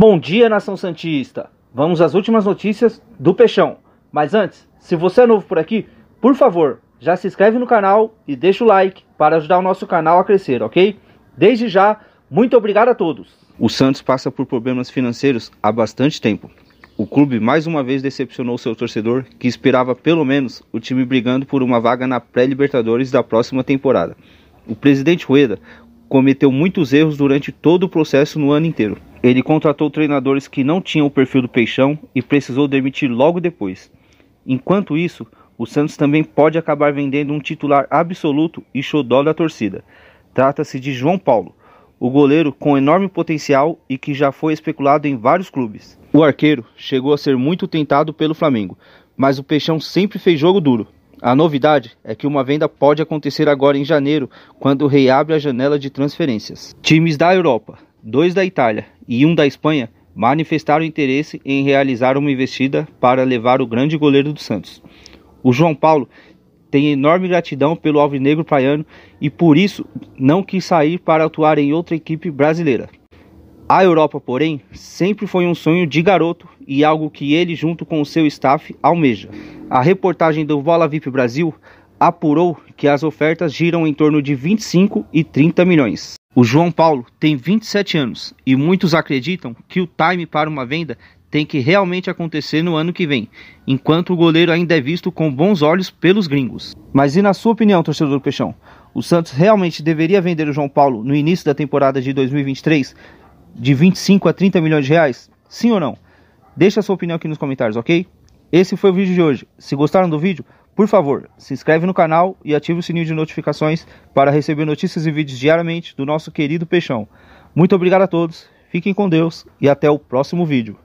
Bom dia, Nação Santista! Vamos às últimas notícias do Peixão. Mas antes, se você é novo por aqui, por favor, já se inscreve no canal e deixa o like para ajudar o nosso canal a crescer, ok? Desde já, muito obrigado a todos! O Santos passa por problemas financeiros há bastante tempo. O clube mais uma vez decepcionou seu torcedor, que esperava pelo menos o time brigando por uma vaga na pré-Libertadores da próxima temporada. O presidente Rueda cometeu muitos erros durante todo o processo no ano inteiro. Ele contratou treinadores que não tinham o perfil do Peixão e precisou demitir logo depois. Enquanto isso, o Santos também pode acabar vendendo um titular absoluto e xodó da torcida. Trata-se de João Paulo, o goleiro com enorme potencial e que já foi especulado em vários clubes. O arqueiro chegou a ser muito tentado pelo Flamengo, mas o Peixão sempre fez jogo duro. A novidade é que uma venda pode acontecer agora em janeiro, quando reabre a janela de transferências. Times da Europa: dois da Itália e um da Espanha manifestaram interesse em realizar uma investida para levar o grande goleiro do Santos. O João Paulo tem enorme gratidão pelo alvinegro praiano e por isso não quis sair para atuar em outra equipe brasileira. A Europa, porém, sempre foi um sonho de garoto e algo que ele, junto com o seu staff, almeja. A reportagem do Bola VIP Brasil apurou que as ofertas giram em torno de 25 e 30 milhões. O João Paulo tem 27 anos e muitos acreditam que o time para uma venda tem que realmente acontecer no ano que vem, enquanto o goleiro ainda é visto com bons olhos pelos gringos. Mas e na sua opinião, torcedor do Peixão? O Santos realmente deveria vender o João Paulo no início da temporada de 2023 de 25 a 30 milhões de reais? Sim ou não? Deixa a sua opinião aqui nos comentários, ok? Esse foi o vídeo de hoje. Se gostaram do vídeo, por favor, se inscreve no canal e ative o sininho de notificações para receber notícias e vídeos diariamente do nosso querido Peixão. Muito obrigado a todos, fiquem com Deus e até o próximo vídeo.